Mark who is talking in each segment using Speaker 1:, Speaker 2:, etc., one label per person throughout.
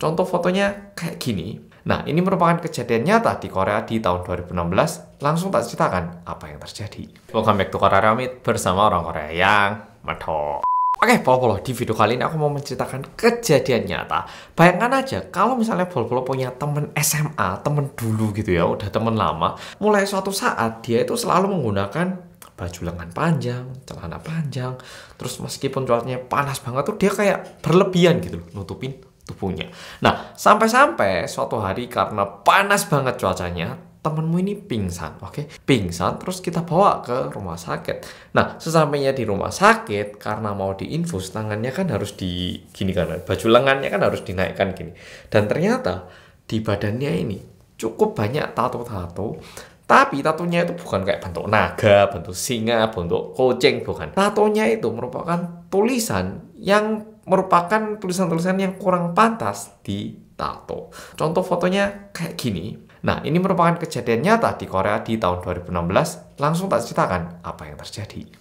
Speaker 1: Contoh fotonya kayak gini. Nah, ini merupakan kejadian nyata di Korea di tahun 2016. Langsung tak ceritakan apa yang terjadi. Welcome back to Korea Ramit bersama orang Korea yang medok. Oke, okay, di video kali ini aku mau menceritakan kejadian nyata. Bayangkan aja, kalau misalnya Polo Polo punya temen SMA, temen dulu gitu ya, udah temen lama, mulai suatu saat dia itu selalu menggunakan baju lengan panjang, celana panjang, terus meskipun cuacanya panas banget tuh dia kayak berlebihan gitu nutupin tubuhnya. Nah, sampai-sampai suatu hari karena panas banget cuacanya, temenmu ini pingsan, oke? Okay? Pingsan, terus kita bawa ke rumah sakit. Nah, sesampainya di rumah sakit, karena mau diinfus, tangannya kan harus di gini kan, baju lengannya kan harus dinaikkan gini. Dan ternyata di badannya ini cukup banyak tato-tato, tapi tatonya itu bukan kayak bentuk naga, bentuk singa, bentuk kucing, bukan. Tatonya itu merupakan tulisan yang merupakan tulisan-tulisan yang kurang pantas di tato. Contoh fotonya kayak gini. Nah, ini merupakan kejadian nyata di Korea di tahun 2016. Langsung tak ceritakan apa yang terjadi.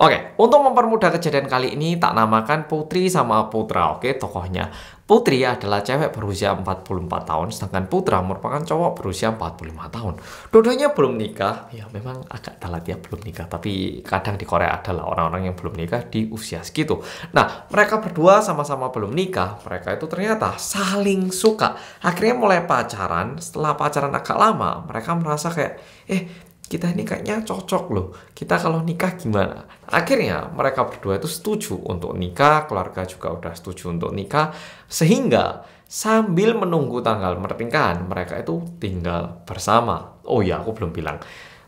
Speaker 1: Oke, untuk mempermudah kejadian kali ini tak namakan Putri sama Putra, oke tokohnya. Putri adalah cewek berusia 44 tahun, sedangkan Putra merupakan cowok berusia 45 tahun. dua belum nikah, ya memang agak telat ya belum nikah, tapi kadang di Korea adalah orang-orang yang belum nikah di usia segitu. Nah, mereka berdua sama-sama belum nikah, mereka itu ternyata saling suka. Akhirnya mulai pacaran, setelah pacaran agak lama, mereka merasa kayak, eh kita ini kayaknya cocok loh. Kita kalau nikah gimana? Akhirnya mereka berdua itu setuju untuk nikah, keluarga juga udah setuju untuk nikah, sehingga sambil menunggu tanggal pernikahan mereka itu tinggal bersama. Oh ya, aku belum bilang.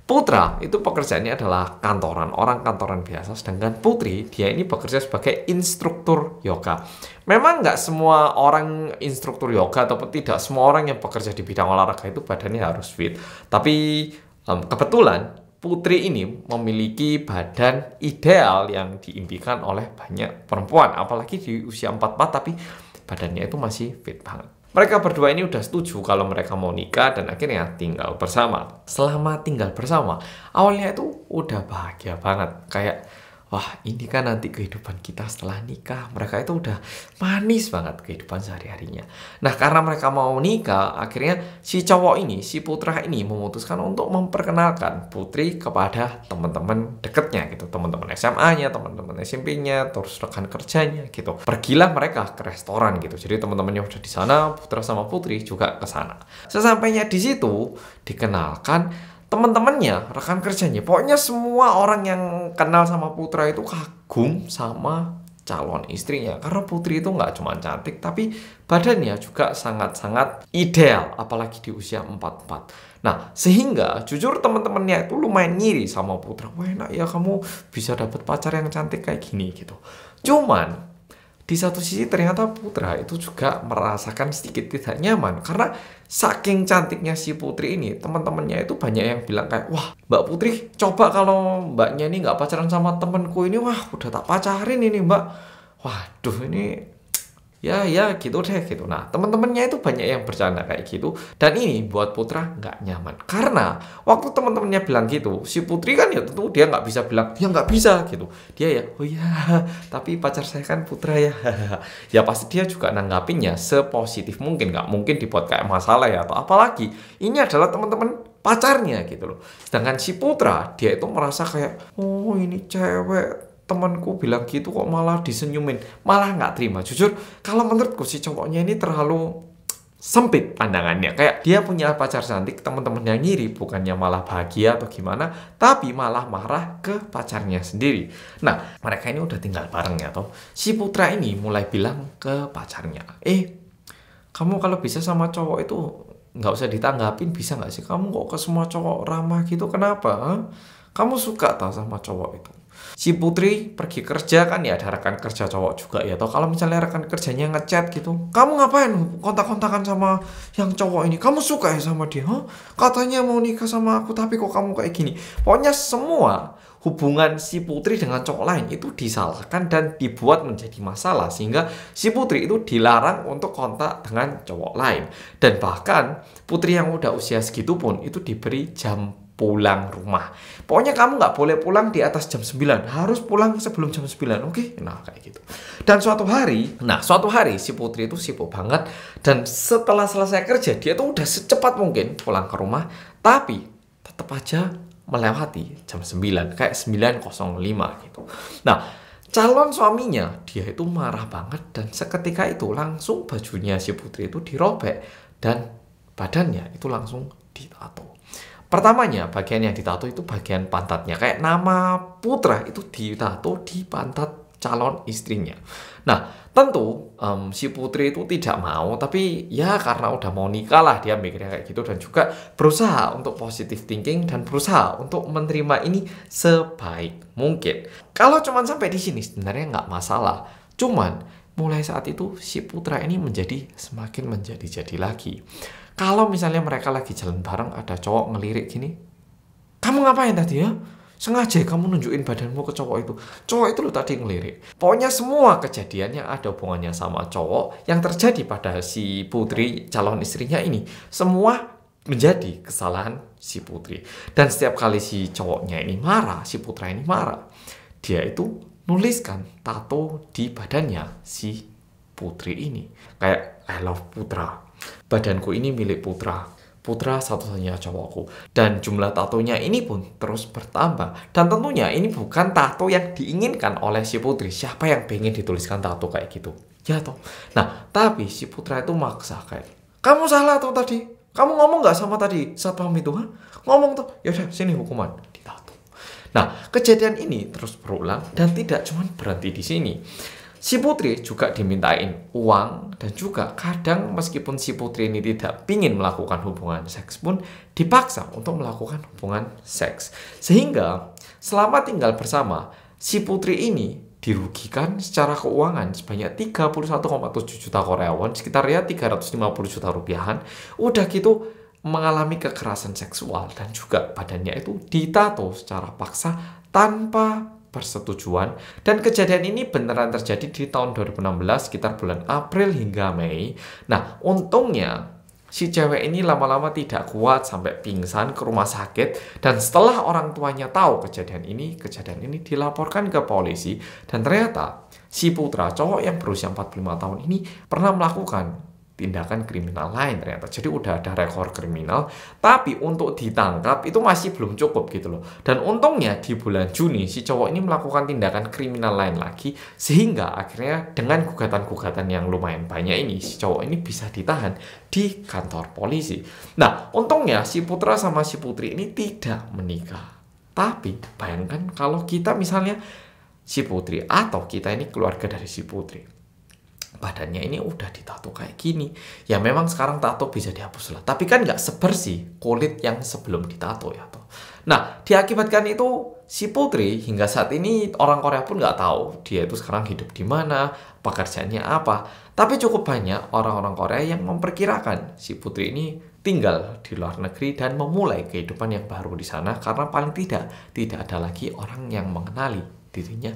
Speaker 1: Putra itu pekerjaannya adalah kantoran, orang kantoran biasa, sedangkan Putri dia ini bekerja sebagai instruktur yoga. Memang nggak semua orang instruktur yoga ataupun tidak semua orang yang bekerja di bidang olahraga itu badannya harus fit, tapi Um, kebetulan putri ini memiliki badan ideal yang diimpikan oleh banyak perempuan, apalagi di usia 44 tapi badannya itu masih fit banget. Mereka berdua ini udah setuju kalau mereka mau nikah dan akhirnya tinggal bersama. Selama tinggal bersama, awalnya itu udah bahagia banget. Kayak wah ini kan nanti kehidupan kita setelah nikah mereka itu udah manis banget kehidupan sehari-harinya nah karena mereka mau nikah akhirnya si cowok ini si putra ini memutuskan untuk memperkenalkan putri kepada teman-teman deketnya gitu teman-teman SMA-nya teman-teman SMP-nya terus rekan kerjanya gitu pergilah mereka ke restoran gitu jadi teman-temannya udah di sana putra sama putri juga ke sana sesampainya di situ dikenalkan teman-temannya, rekan kerjanya, pokoknya semua orang yang kenal sama Putra itu kagum sama calon istrinya karena Putri itu nggak cuma cantik tapi badannya juga sangat-sangat ideal apalagi di usia 44 nah sehingga jujur teman-temannya itu lumayan nyiri sama Putra wah enak ya kamu bisa dapet pacar yang cantik kayak gini gitu cuman di satu sisi ternyata Putra itu juga merasakan sedikit tidak nyaman karena saking cantiknya si Putri ini teman-temannya itu banyak yang bilang kayak wah Mbak Putri coba kalau mbaknya ini nggak pacaran sama temanku ini wah udah tak pacarin ini Mbak waduh ini ya ya gitu deh gitu nah teman-temannya itu banyak yang bercanda kayak gitu dan ini buat Putra nggak nyaman karena waktu teman-temannya bilang gitu si Putri kan ya tentu dia nggak bisa bilang ya nggak bisa gitu dia ya oh ya tapi pacar saya kan Putra ya ya pasti dia juga nanggapinya sepositif mungkin nggak mungkin dibuat kayak masalah ya atau apalagi ini adalah teman-teman pacarnya gitu loh sedangkan si Putra dia itu merasa kayak oh ini cewek temanku bilang gitu kok malah disenyumin malah nggak terima jujur kalau menurutku si cowoknya ini terlalu sempit pandangannya kayak dia punya pacar cantik teman-teman yang ngiri bukannya malah bahagia atau gimana tapi malah marah ke pacarnya sendiri nah mereka ini udah tinggal bareng ya toh si putra ini mulai bilang ke pacarnya eh kamu kalau bisa sama cowok itu nggak usah ditanggapin bisa nggak sih kamu kok ke semua cowok ramah gitu kenapa kamu suka tau sama cowok itu Si Putri pergi kerja kan ya ada rekan kerja cowok juga ya. Atau kalau misalnya rekan kerjanya ngechat gitu, kamu ngapain kontak-kontakan sama yang cowok ini? Kamu suka ya sama dia? Huh? Katanya mau nikah sama aku tapi kok kamu kayak gini? Pokoknya semua hubungan si putri dengan cowok lain itu disalahkan dan dibuat menjadi masalah sehingga si putri itu dilarang untuk kontak dengan cowok lain dan bahkan putri yang udah usia segitu pun itu diberi jam pulang rumah. Pokoknya kamu nggak boleh pulang di atas jam 9, harus pulang sebelum jam 9, oke? Okay? Nah, kayak gitu. Dan suatu hari, nah suatu hari si Putri itu sibuk banget, dan setelah selesai kerja, dia tuh udah secepat mungkin pulang ke rumah, tapi tetap aja melewati jam 9, kayak 9.05 gitu. Nah, calon suaminya, dia itu marah banget, dan seketika itu langsung bajunya si Putri itu dirobek, dan badannya itu langsung ditato. Pertamanya, bagian yang ditato itu bagian pantatnya. Kayak nama putra itu ditato di pantat calon istrinya. Nah, tentu um, si putri itu tidak mau, tapi ya karena udah mau nikah lah dia mikirnya kayak gitu dan juga berusaha untuk positive thinking dan berusaha untuk menerima ini sebaik mungkin. Kalau cuman sampai di sini sebenarnya nggak masalah. Cuman mulai saat itu si putra ini menjadi semakin menjadi-jadi lagi. Kalau misalnya mereka lagi jalan bareng ada cowok ngelirik gini, kamu ngapain tadi ya? Sengaja kamu nunjukin badanmu ke cowok itu. Cowok itu lo tadi ngelirik. Pokoknya semua kejadiannya ada hubungannya sama cowok yang terjadi pada si putri calon istrinya ini. Semua menjadi kesalahan si putri. Dan setiap kali si cowoknya ini marah, si putra ini marah, dia itu nuliskan tato di badannya si putri ini. Kayak I love putra, Badanku ini milik putra. Putra satu-satunya cowokku. Dan jumlah tatonya ini pun terus bertambah. Dan tentunya ini bukan tato yang diinginkan oleh si putri. Siapa yang pengen dituliskan tato kayak gitu? Ya toh. Nah, tapi si putra itu maksa kayak, kamu salah tuh tadi. Kamu ngomong nggak sama tadi saat itu? kan Ngomong tuh. Yaudah, sini hukuman. Ditato. Nah, kejadian ini terus berulang dan tidak cuma berhenti di sini. Si putri juga dimintain uang dan juga kadang meskipun si putri ini tidak ingin melakukan hubungan seks pun dipaksa untuk melakukan hubungan seks. Sehingga selama tinggal bersama, si putri ini dirugikan secara keuangan sebanyak 31,7 juta koreawan, sekitar ya 350 juta rupiahan. Udah gitu mengalami kekerasan seksual dan juga badannya itu ditato secara paksa tanpa persetujuan dan kejadian ini beneran terjadi di tahun 2016 sekitar bulan April hingga Mei. Nah, untungnya si cewek ini lama-lama tidak kuat sampai pingsan ke rumah sakit dan setelah orang tuanya tahu kejadian ini, kejadian ini dilaporkan ke polisi dan ternyata si putra cowok yang berusia 45 tahun ini pernah melakukan tindakan kriminal lain ternyata. Jadi udah ada rekor kriminal, tapi untuk ditangkap itu masih belum cukup gitu loh. Dan untungnya di bulan Juni si cowok ini melakukan tindakan kriminal lain lagi sehingga akhirnya dengan gugatan-gugatan yang lumayan banyak ini si cowok ini bisa ditahan di kantor polisi. Nah, untungnya si putra sama si putri ini tidak menikah. Tapi bayangkan kalau kita misalnya si putri atau kita ini keluarga dari si putri badannya ini udah ditato kayak gini. Ya memang sekarang tato bisa dihapus lah. Tapi kan nggak sebersih kulit yang sebelum ditato ya. Toh. Nah, diakibatkan itu si putri hingga saat ini orang Korea pun nggak tahu dia itu sekarang hidup di mana, pekerjaannya apa. Tapi cukup banyak orang-orang Korea yang memperkirakan si putri ini tinggal di luar negeri dan memulai kehidupan yang baru di sana karena paling tidak tidak ada lagi orang yang mengenali dirinya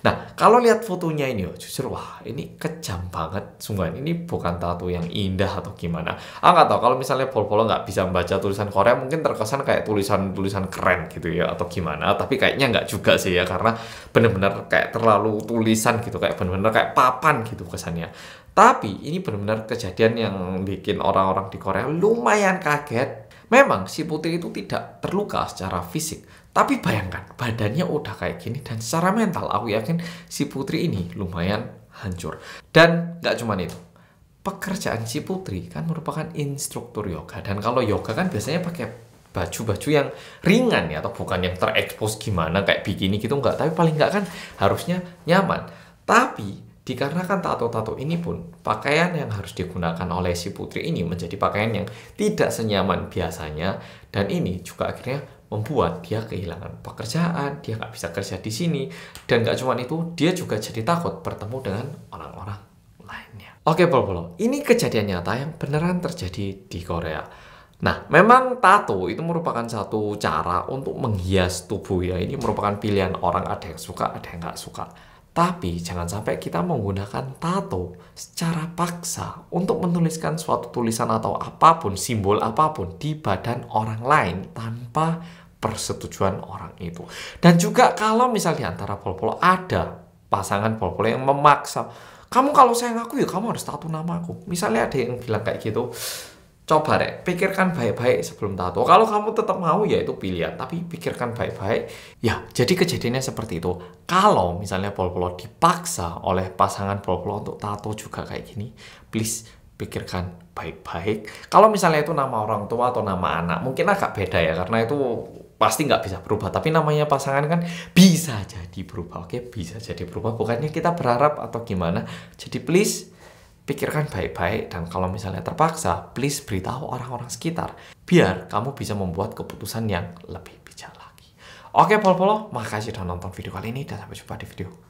Speaker 1: Nah, kalau lihat fotonya ini, oh, jujur wah ini kejam banget. Sungguh ini bukan tato yang indah atau gimana. Ah nggak tahu. Kalau misalnya polpolo polo nggak bisa membaca tulisan Korea, mungkin terkesan kayak tulisan-tulisan keren gitu ya atau gimana. Tapi kayaknya nggak juga sih ya karena bener-bener kayak terlalu tulisan gitu, kayak bener-bener kayak papan gitu kesannya. Tapi ini benar-benar kejadian yang bikin orang-orang di Korea lumayan kaget. Memang si putri itu tidak terluka secara fisik, tapi bayangkan, badannya udah kayak gini dan secara mental aku yakin si Putri ini lumayan hancur. Dan nggak cuma itu, pekerjaan si Putri kan merupakan instruktur yoga. Dan kalau yoga kan biasanya pakai baju-baju yang ringan ya, atau bukan yang terekspos gimana, kayak bikini gitu enggak. Tapi paling nggak kan harusnya nyaman. Tapi dikarenakan tato-tato ini pun pakaian yang harus digunakan oleh si putri ini menjadi pakaian yang tidak senyaman biasanya dan ini juga akhirnya membuat dia kehilangan pekerjaan, dia nggak bisa kerja di sini, dan nggak cuma itu, dia juga jadi takut bertemu dengan orang-orang lainnya. Oke, Polo, ini kejadian nyata yang beneran terjadi di Korea. Nah, memang tato itu merupakan satu cara untuk menghias tubuh ya. Ini merupakan pilihan orang, ada yang suka, ada yang nggak suka. Tapi jangan sampai kita menggunakan tato secara paksa untuk menuliskan suatu tulisan atau apapun, simbol apapun di badan orang lain tanpa persetujuan orang itu. Dan juga kalau misal di antara polpol ada pasangan polpol yang memaksa, kamu kalau sayang aku ya kamu harus tato nama aku. Misalnya ada yang bilang kayak gitu, Coba rek, pikirkan baik-baik sebelum tato. Kalau kamu tetap mau ya itu pilihan, tapi pikirkan baik-baik. Ya, jadi kejadiannya seperti itu. Kalau misalnya pol dipaksa oleh pasangan pol untuk tato juga kayak gini, please pikirkan baik-baik. Kalau misalnya itu nama orang tua atau nama anak, mungkin agak beda ya karena itu pasti nggak bisa berubah tapi namanya pasangan kan bisa jadi berubah oke bisa jadi berubah bukannya kita berharap atau gimana jadi please pikirkan baik-baik dan kalau misalnya terpaksa, please beritahu orang-orang sekitar biar kamu bisa membuat keputusan yang lebih bijak lagi. Oke, Pol Polo, makasih sudah nonton video kali ini dan sampai jumpa di video